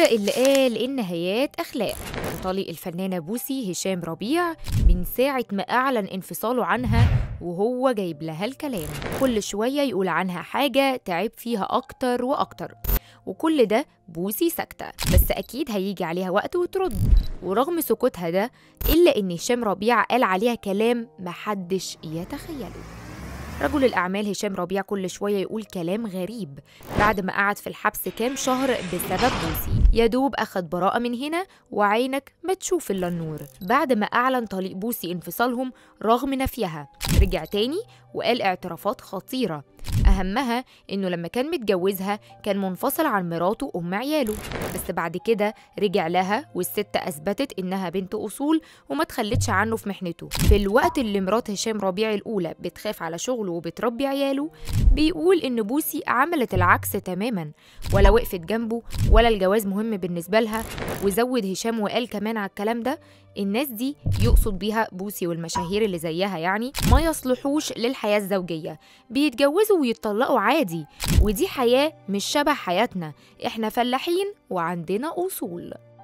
هذا اللي قال النهايات أخلاق طليق الفنانة بوسي هشام ربيع من ساعة ما أعلن انفصاله عنها وهو جايب لها الكلام كل شوية يقول عنها حاجة تعب فيها أكتر وأكتر وكل ده بوسي ساكتة بس أكيد هيجي عليها وقت وترد ورغم سكوتها ده إلا إن هشام ربيع قال عليها كلام محدش يتخيله رجل الأعمال هشام ربيع كل شوية يقول كلام غريب بعد ما قعد في الحبس كام شهر بسبب بوسي يا دوب أخد براءة من هنا وعينك ما تشوف إلا النور بعد ما أعلن طليق بوسي انفصالهم رغم نفيها رجع تاني وقال اعترافات خطيرة أهمها إنه لما كان متجوزها كان منفصل عن مراته أم عياله بس بعد كده رجع لها والست أثبتت إنها بنت أصول وما تخلتش عنه في محنته في الوقت اللي مرات هشام ربيع الأولى بتخاف على شغله وبتربي عياله بيقول إن بوسي عملت العكس تماما ولا وقفت جنبه ولا الجواز مهم بالنسبة لها وزود هشام وقال كمان على الكلام ده الناس دي يقصد بيها بوسي والمشاهير اللي زيها يعني ما يصلحوش للحياة الزوجية بيتجوزوا ويتطلقوا عادي ودي حياة مش شبه حياتنا احنا فلاحين وعندنا أصول